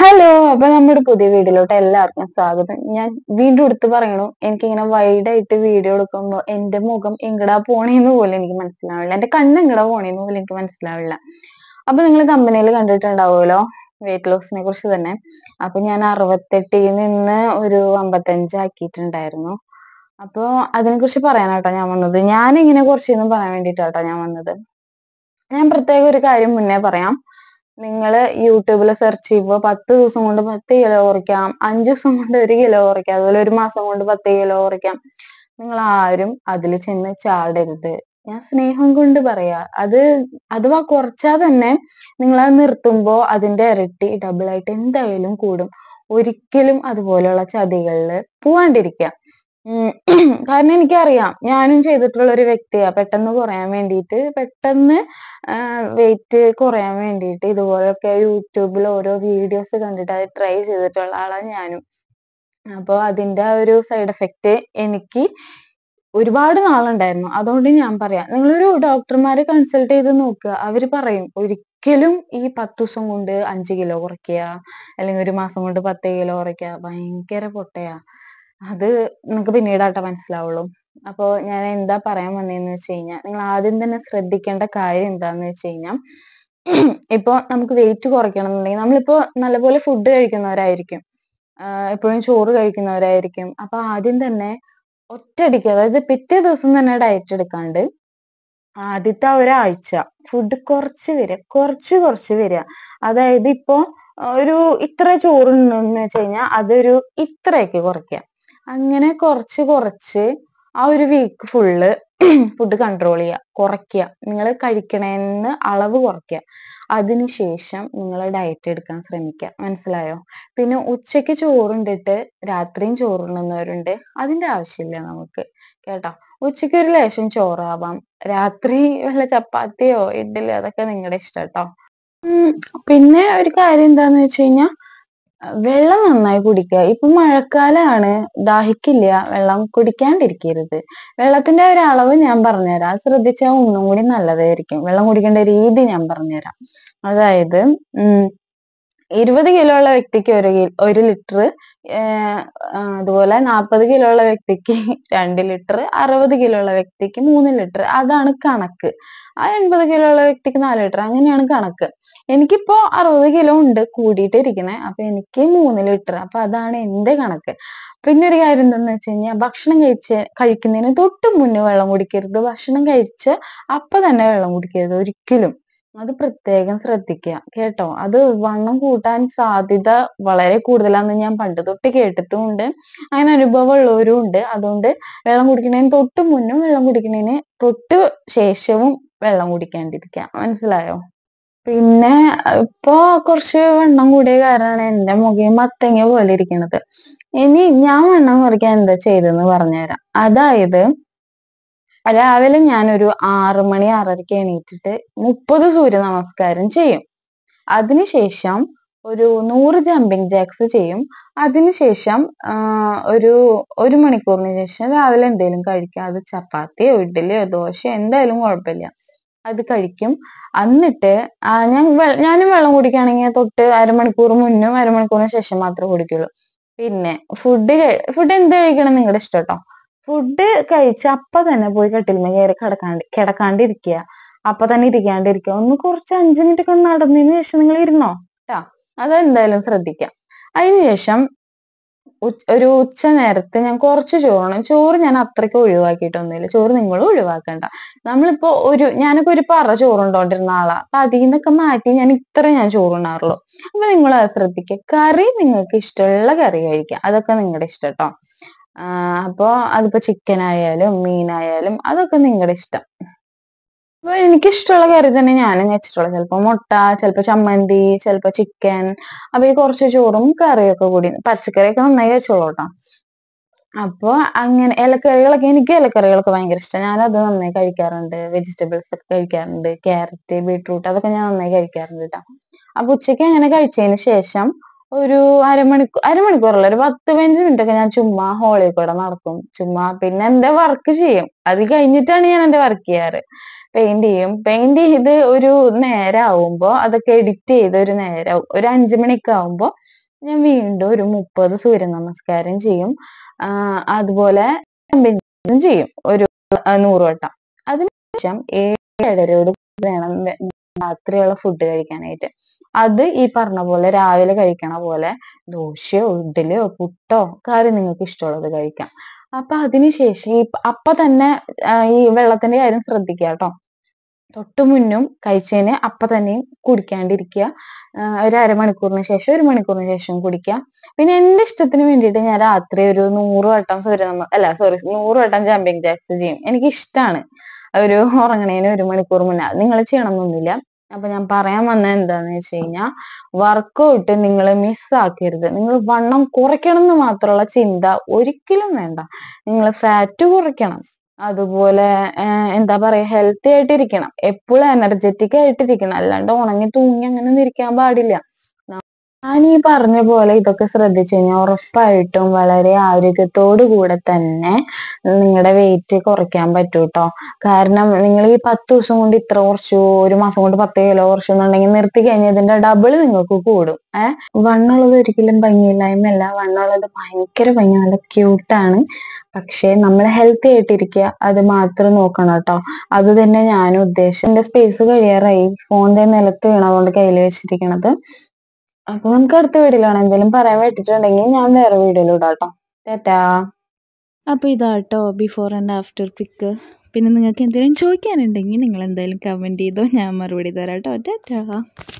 hello അപ്പൊ നമ്മുടെ പുതിയ വീഡിയോയിലോട്ട് എല്ലാവർക്കും സ്വാഗതം ഞാൻ വീണ്ടും എടുത്തു പറയണു വൈഡ് ആയിട്ട് വീഡിയോ എടുക്കുമ്പോ എന്റെ മുഖം എങ്ങടാ പോണേന്ന് പോലും എനിക്ക് മനസ്സിലാവില്ല എന്റെ കണ്ണ് എങ്ങടാ പോണേന്ന് പോലും എനിക്ക് മനസ്സിലാവില്ല അപ്പൊ നിങ്ങൾ കമ്പനിയിൽ കണ്ടിട്ടുണ്ടാവുമല്ലോ വെയിറ്റ് ലോസിനെ കുറിച്ച് തന്നെ അപ്പൊ ഞാൻ അറുപത്തെട്ടിൽ നിന്ന് ഒരു അമ്പത്തഞ്ച് ആക്കിയിട്ടുണ്ടായിരുന്നു അപ്പോൾ അതിനെക്കുറിച്ച് പറയാനാട്ടോ ഞാൻ വന്നത് ഞാൻ ഇങ്ങനെ കുറച്ചൊന്നും പറയാൻ വേണ്ടിട്ടാട്ടോ ഞാൻ വന്നത് ഞാൻ പ്രത്യേക ഒരു കാര്യം മുന്നേ പറയാം നിങ്ങൾ യൂട്യൂബിൽ സെർച്ച് ചെയ്യുമ്പോൾ പത്ത് ദിവസം കൊണ്ട് പത്ത് കിലോ കുറയ്ക്കാം അഞ്ച് ദിവസം കൊണ്ട് ഒരു കിലോ കുറയ്ക്കാം അതുപോലെ ഒരു മാസം കൊണ്ട് പത്ത് കിലോ കുറയ്ക്കാം നിങ്ങൾ ആരും അതിൽ ചെന്ന് ചാടരുത് ഞാൻ സ്നേഹം കൊണ്ട് പറയാ അത് അഥവാ കുറച്ചാ തന്നെ നിങ്ങൾ അത് നിർത്തുമ്പോൾ അതിന്റെ ഇരട്ടി ഡബിൾ ആയിട്ട് എന്തായാലും കൂടും ഒരിക്കലും അതുപോലെയുള്ള ചതികളില് പോവാണ്ടിരിക്കുക കാരണം എനിക്കറിയാം ഞാനും ചെയ്തിട്ടുള്ള ഒരു വ്യക്തിയാ പെട്ടെന്ന് കുറയാൻ വേണ്ടിയിട്ട് പെട്ടെന്ന് വെയിറ്റ് കുറയാൻ വേണ്ടിയിട്ട് ഇതുപോലൊക്കെ യൂട്യൂബിൽ ഓരോ വീഡിയോസ് കണ്ടിട്ട് അത് ട്രൈ ചെയ്തിട്ടുള്ള ആളാണ് ഞാനും അപ്പോൾ അതിന്റെ ആ ഒരു സൈഡ് എഫക്റ്റ് എനിക്ക് ഒരുപാട് നാളുണ്ടായിരുന്നു അതുകൊണ്ട് ഞാൻ പറയാം നിങ്ങളൊരു ഡോക്ടർമാരെ കൺസൾട്ട് ചെയ്ത് നോക്കുക അവർ പറയും ഒരിക്കലും ഈ പത്ത് ദിവസം കൊണ്ട് അഞ്ചു കിലോ കുറയ്ക്കുക അല്ലെങ്കിൽ ഒരു മാസം കൊണ്ട് പത്ത് കിലോ കുറയ്ക്കുക ഭയങ്കര പൊട്ടയാ അത് പിന്നീട് പിന്നീടാട്ടോ മനസ്സിലാവുള്ളൂ അപ്പോൾ ഞാൻ എന്താ പറയാൻ വന്നേന്ന് വെച്ച് കഴിഞ്ഞാൽ നിങ്ങൾ ആദ്യം തന്നെ ശ്രദ്ധിക്കേണ്ട കാര്യം എന്താന്ന് വെച്ച് കഴിഞ്ഞാൽ ഇപ്പോൾ നമുക്ക് വെയിറ്റ് കുറയ്ക്കണം എന്നുണ്ടെങ്കിൽ നമ്മളിപ്പോൾ നല്ലപോലെ ഫുഡ് കഴിക്കുന്നവരായിരിക്കും എപ്പോഴും ചോറ് കഴിക്കുന്നവരായിരിക്കും അപ്പൊ ആദ്യം തന്നെ ഒറ്റയടിക്ക് അതായത് പിറ്റേ ദിവസം തന്നെ ഡയറ്റ് എടുക്കാണ്ട് ആദ്യത്തെ ഒരാഴ്ച ഫുഡ് കുറച്ച് വരിക കുറച്ച് കുറച്ച് വരിക അതായത് ഇപ്പോ ഒരു ഇത്ര ചോറുണ്ടെന്ന് വെച്ച് കഴിഞ്ഞാൽ അതൊരു ഇത്രയൊക്കെ കുറയ്ക്ക അങ്ങനെ കുറച്ച് കുറച്ച് ആ ഒരു വീക്ക് ഫുള്ള് ഫുഡ് കൺട്രോൾ ചെയ്യുക കുറയ്ക്കുക നിങ്ങൾ കഴിക്കണേന്ന് അളവ് കുറയ്ക്കുക അതിനുശേഷം നിങ്ങൾ ഡയറ്റ് എടുക്കാൻ ശ്രമിക്കുക മനസ്സിലായോ പിന്നെ ഉച്ചയ്ക്ക് ചോറുണ്ടിട്ട് രാത്രിയും ചോറുണ്ണുന്നവരുണ്ട് അതിന്റെ ആവശ്യമില്ല നമുക്ക് കേട്ടോ ഉച്ചയ്ക്ക് ഒരു ലേശം ചോറാവാം രാത്രി വല്ല ചപ്പാത്തിയോ ഇഡ്ഡലിയോ അതൊക്കെ നിങ്ങളുടെ ഇഷ്ടം കേട്ടോ പിന്നെ ഒരു കാര്യം എന്താന്ന് വെച്ച് കഴിഞ്ഞാൽ വെള്ളം നന്നായി കുടിക്കുക ഇപ്പൊ മഴക്കാലമാണ് ദാഹിക്കില്ല വെള്ളം കുടിക്കാണ്ടിരിക്കരുത് വെള്ളത്തിന്റെ ഒരു അളവ് ഞാൻ പറഞ്ഞുതരാം അത് ശ്രദ്ധിച്ചാൽ ഒന്നും കൂടി നല്ലതായിരിക്കും വെള്ളം കുടിക്കേണ്ട രീതി ഞാൻ പറഞ്ഞുതരാം അതായത് ഉം ഇരുപത് കിലോ ഉള്ള വ്യക്തിക്ക് ഒരു ഒരു ലിറ്റർ അതുപോലെ നാൽപ്പത് കിലോ ഉള്ള വ്യക്തിക്ക് രണ്ട് ലിറ്റർ അറുപത് കിലോ ഉള്ള വ്യക്തിക്ക് മൂന്ന് ലിറ്റർ അതാണ് കണക്ക് ആ എൺപത് കിലോ ഉള്ള വ്യക്തിക്ക് നാല് ലിറ്റർ അങ്ങനെയാണ് കണക്ക് എനിക്കിപ്പോ അറുപത് കിലോ ഉണ്ട് കൂടിയിട്ട് ഇരിക്കണേ അപ്പൊ എനിക്ക് മൂന്ന് ലിറ്റർ അപ്പൊ അതാണ് എന്റെ കണക്ക് പിന്നെ ഒരു കാര്യം എന്താന്ന് വെച്ച് കഴിഞ്ഞാൽ ഭക്ഷണം കഴിച്ച് കഴിക്കുന്നതിന് തൊട്ട് മുന്നേ വെള്ളം കുടിക്കരുത് ഭക്ഷണം കഴിച്ച് അപ്പൊ തന്നെ വെള്ളം കുടിക്കരുത് ഒരിക്കലും അത് പ്രത്യേകം ശ്രദ്ധിക്കുക കേട്ടോ അത് വണ്ണം കൂട്ടാൻ സാധ്യത വളരെ കൂടുതലാണെന്ന് ഞാൻ പണ്ട് തൊട്ട് കേട്ടിട്ടുമുണ്ട് അങ്ങനെ അനുഭവം ഉള്ളവരും ഉണ്ട് അതുകൊണ്ട് വെള്ളം കുടിക്കുന്നതിന് തൊട്ട് മുന്നും വെള്ളം കുടിക്കുന്നതിന് തൊട്ട് ശേഷവും വെള്ളം കുടിക്കാണ്ടിരിക്കുക മനസ്സിലായോ പിന്നെ ഇപ്പോ കുറച്ച് വണ്ണം കൂടിയ കാരണമാണ് എന്റെ മുഖം മത്തങ്ങ പോലെ ഇരിക്കുന്നത് ഇനി ഞാൻ വണ്ണം കുറയ്ക്കാൻ എന്താ ചെയ്തെന്ന് പറഞ്ഞുതരാം അതായത് രാവിലെ ഞാനൊരു ആറു മണി ആറരയ്ക്ക് എണീറ്റിട്ട് മുപ്പത് സൂര്യ നമസ്കാരം ചെയ്യും അതിനുശേഷം ഒരു നൂറ് ജമ്പിങ് ജാക്സ് ചെയ്യും അതിനുശേഷം ഒരു ഒരു മണിക്കൂറിന് ശേഷം രാവിലെ എന്തെങ്കിലും കഴിക്കും അത് ചപ്പാത്തിയോ ഇഡ്ഡലിയോ ദോശയോ എന്തായാലും കുഴപ്പമില്ല അത് കഴിക്കും എന്നിട്ട് ഞാൻ ഞാനും വെള്ളം കുടിക്കുകയാണെങ്കിൽ തൊട്ട് അരമണിക്കൂർ മുന്നും അരമണിക്കൂറിന് ശേഷം മാത്രമേ കുടിക്കുള്ളൂ പിന്നെ ഫുഡ് ഫുഡ് എന്ത് കഴിക്കണം നിങ്ങളുടെ ഇഷ്ടം കേട്ടോ ഫുഡ് കഴിച്ച് അപ്പൊ തന്നെ പോയി കെട്ടിൽമേ കയറി കിടക്കാണ്ട് കിടക്കാണ്ടിരിക്കുക അപ്പൊ തന്നെ ഇരിക്കാണ്ടിരിക്കുക ഒന്ന് കുറച്ച് അഞ്ചു മിനിറ്റ് ഒക്കെ നടന്നതിന് ശേഷം നിങ്ങൾ ഇരുന്നോ കേട്ടോ അതെന്തായാലും ശ്രദ്ധിക്കാം അതിനുശേഷം ഒരു ഉച്ച നേരത്തെ ഞാൻ കുറച്ച് ചോറാണ് ചോറ് ഞാൻ അത്രയ്ക്ക് ഒഴിവാക്കിയിട്ടൊന്നുമില്ല ചോറ് നിങ്ങൾ ഒഴിവാക്കണ്ട നമ്മളിപ്പോ ഒരു ഞാനൊക്കെ ഒരു പറ ചോറുണ്ടോണ്ടിരുന്ന ആളാ അപ്പൊ അതിൽ നിന്നൊക്കെ മാറ്റി ഞാൻ ഇത്ര ഞാൻ ചോറുണ്ണാറുള്ളൂ അപ്പൊ നിങ്ങൾ അത് ശ്രദ്ധിക്കുക കറി നിങ്ങൾക്ക് ഇഷ്ടമുള്ള കറി കഴിക്കാം അതൊക്കെ നിങ്ങളുടെ ഇഷ്ടം കേട്ടോ അപ്പോൾ അതിപ്പോ ചിക്കൻ ആയാലും മീനായാലും അതൊക്കെ നിങ്ങളുടെ ഇഷ്ടം അപ്പോൾ എനിക്കിഷ്ടമുള്ള കറി തന്നെ ഞാനും വെച്ചിട്ടുള്ളത് ചിലപ്പോ മുട്ട ചിലപ്പോ ചമ്മന്തി ചിലപ്പോ ചിക്കൻ അപ്പോൾ ഈ കുറച്ച് ചോറും കറിയൊക്കെ കൂടി പച്ചക്കറിയൊക്കെ നന്നായി വെച്ചോളൂ കേട്ടോ അപ്പോൾ അങ്ങനെ ഇലക്കറികളൊക്കെ എനിക്ക് ഇലക്കറികളൊക്കെ ഭയങ്കര ഇഷ്ടം ഞാനത് നന്നായി കഴിക്കാറുണ്ട് വെജിറ്റബിൾസ് ഒക്കെ കഴിക്കാറുണ്ട് ക്യാരറ്റ് ബീട്രൂട്ട് അതൊക്കെ ഞാൻ നന്നായി കഴിക്കാറുണ്ട് കേട്ടോ അപ്പൊ ഉച്ചയ്ക്ക് അങ്ങനെ കഴിച്ചതിന് ശേഷം ഒരു അരമണിക്കൂർ അരമണിക്കൂറല്ല ഒരു പത്ത് പതിനഞ്ച് മിനിറ്റ് ഒക്കെ ഞാൻ ചുമ്മാ ഹോളിൽ കൂടെ നടക്കും ചുമ്മാ പിന്നെ എന്റെ വർക്ക് ചെയ്യും അത് കഴിഞ്ഞിട്ടാണ് ഞാൻ എന്റെ വർക്ക് ചെയ്യാറ് പെയിന്റ് ചെയ്യും പെയിന്റ് ചെയ്ത് ഒരു നേരാവുമ്പോ അതൊക്കെ എഡിറ്റ് ചെയ്ത് ഒരു നേരം ഒരു അഞ്ചു മണിയൊക്കെ ആവുമ്പോ ഞാൻ വീണ്ടും ഒരു മുപ്പത് സൂര്യ നമസ്കാരം ചെയ്യും അതുപോലെ ചെയ്യും ഒരു നൂറ് വട്ടം അതിനുശേഷം ഏഴരയോട് വേണം രാത്രിയുള്ള ഫുഡ് കഴിക്കാനായിട്ട് അത് ഈ പറഞ്ഞ പോലെ രാവിലെ കഴിക്കണ പോലെ ദോശയോ ഇഡലിയോ പുട്ടോ കാര്യം നിങ്ങൾക്ക് ഇഷ്ടമുള്ളത് കഴിക്കാം അപ്പൊ അതിനുശേഷം ഈ അപ്പൊ തന്നെ ഈ വെള്ളത്തിന്റെ കാര്യം ശ്രദ്ധിക്കുക കേട്ടോ തൊട്ടു മുന്നും കഴിച്ചതിന് അപ്പൊ തന്നെയും കുടിക്കാണ്ടിരിക്കുക ഒരു അരമണിക്കൂറിന് ശേഷം ഒരു മണിക്കൂറിന് ശേഷം കുടിക്കുക പിന്നെ എന്റെ ഇഷ്ടത്തിന് വേണ്ടിയിട്ട് ഞാൻ രാത്രി ഒരു നൂറ് വട്ടം സൂര്യനമ അല്ല സോറി നൂറ് വട്ടം ജമ്പിങ് ജാക്സ് ചെയ്യും എനിക്ക് ഇഷ്ടമാണ് ഒരു ഉറങ്ങണേന് ഒരു മണിക്കൂർ മുന്നേ നിങ്ങൾ നിങ്ങൾ എന്നൊന്നുമില്ല അപ്പൊ ഞാൻ പറയാൻ വന്നത് എന്താന്ന് വെച്ച് കഴിഞ്ഞാൽ വർക്കൗട്ട് നിങ്ങൾ മിസ്സാക്കരുത് നിങ്ങൾ വണ്ണം കുറയ്ക്കണം എന്ന് മാത്രമുള്ള ചിന്ത ഒരിക്കലും വേണ്ട നിങ്ങൾ ഫാറ്റ് കുറയ്ക്കണം അതുപോലെ എന്താ പറയാ ഹെൽത്തി ആയിട്ടിരിക്കണം എപ്പോഴും എനർജറ്റിക് ആയിട്ടിരിക്കണം അല്ലാണ്ട് ഉണങ്ങി തൂങ്ങി അങ്ങനെ ഒന്നും ഇരിക്കാൻ പാടില്ല ഞാൻ ഈ പറഞ്ഞ പോലെ ഇതൊക്കെ ശ്രദ്ധിച്ചു കഴിഞ്ഞാൽ ഉറപ്പായിട്ടും വളരെ ആരോഗ്യത്തോടു കൂടെ തന്നെ നിങ്ങളുടെ വെയിറ്റ് കുറയ്ക്കാൻ പറ്റും കേട്ടോ കാരണം നിങ്ങൾ ഈ പത്ത് ദിവസം കൊണ്ട് ഇത്ര കുറച്ചു ഒരു മാസം കൊണ്ട് പത്ത് കിലോ കുറച്ചു എന്നുണ്ടെങ്കിൽ നിർത്തി കഴിഞ്ഞാൽ ഇതിന്റെ ഡബിൾ നിങ്ങൾക്ക് കൂടും ഏഹ് വണ്ണുള്ളത് ഒരിക്കലും ഭംഗിയില്ലായ്മയല്ല വണ്ണുള്ളത് ഭയങ്കര ഭംഗി നല്ല ക്യൂട്ടാണ് പക്ഷേ നമ്മൾ ഹെൽത്തി ആയിട്ടിരിക്കുക അത് മാത്രം നോക്കണം കേട്ടോ അത് തന്നെ ഞാനും ഉദ്ദേശിച്ചു എന്റെ സ്പേസ് കഴിയാറായി ഫോണിന്റെ നിലത്ത് വീണതുകൊണ്ട് കയ്യിൽ വെച്ചിരിക്കണത് അപ്പൊ നമുക്ക് അടുത്ത വീഡിയോയിലാണ് എന്തെങ്കിലും പറയാൻ പറ്റിട്ടുണ്ടെങ്കിൽ ഞാൻ വേറെ വീഡിയോ ഇടാട്ടോ ടാറ്റാ അപ്പോൾ ഇതാട്ടോ ബിഫോർ ആൻഡ് ആഫ്റ്റർ പിക്ക് പിന്നെ നിങ്ങൾക്ക് എന്തെങ്കിലും ചോദിക്കാനുണ്ടെങ്കിൽ നിങ്ങൾ എന്തായാലും കമൻറ്റ് ചെയ്തോ ഞാൻ മറുപടി തരാട്ടോ ടാറ്റാ